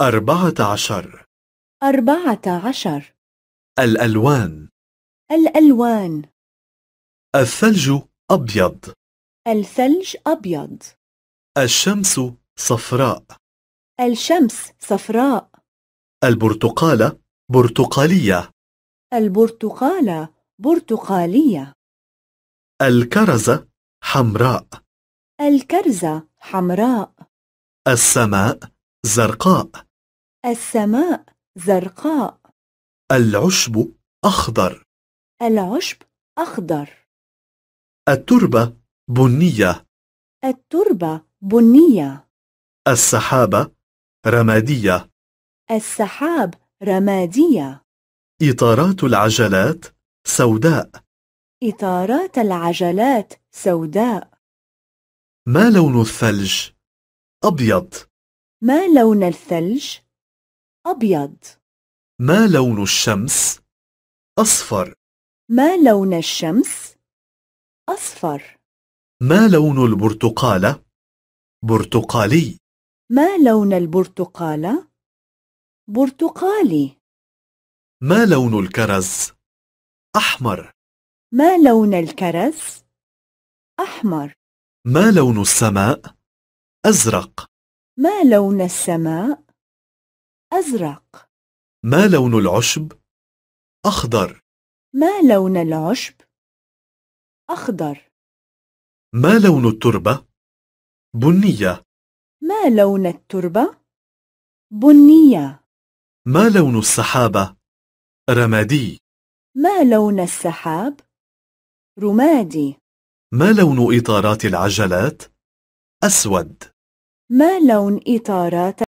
أربعة عشر أربعة عشر الألوان الألوان الثلج أبيض الثلج أبيض الشمس صفراء الشمس صفراء البرتقالة برتقالية البرتقالة برتقالية الكرزة حمراء الكرزة حمراء السماء زرقاء السماء زرقاء العشب أخضر العشب أخضر التربة بنية التربة بنية السحابة رمادية السحاب رمادية إطارات العجلات سوداء إطارات العجلات سوداء ما لون الثلج؟ أبيض ما لون الثلج؟ أبيض ما لون الشمس؟ أصفر ما لون الشمس؟ أصفر ما لون البرتقالة؟ برتقالي ما لون البرتقالة؟ برتقالي ما لون الكرز؟ أحمر ما لون الكرز؟ أحمر ما لون السماء؟ أزرق ما لون السماء؟ أزرق ما لون العشب؟ أخضر ما لون العشب؟ أخضر ما لون التربة؟ بنية ما لون التربة؟ بنية ما لون السحابة؟ رمادي ما لون السحاب؟ رمادي ما لون إطارات العجلات؟ أسود ما لون إطارات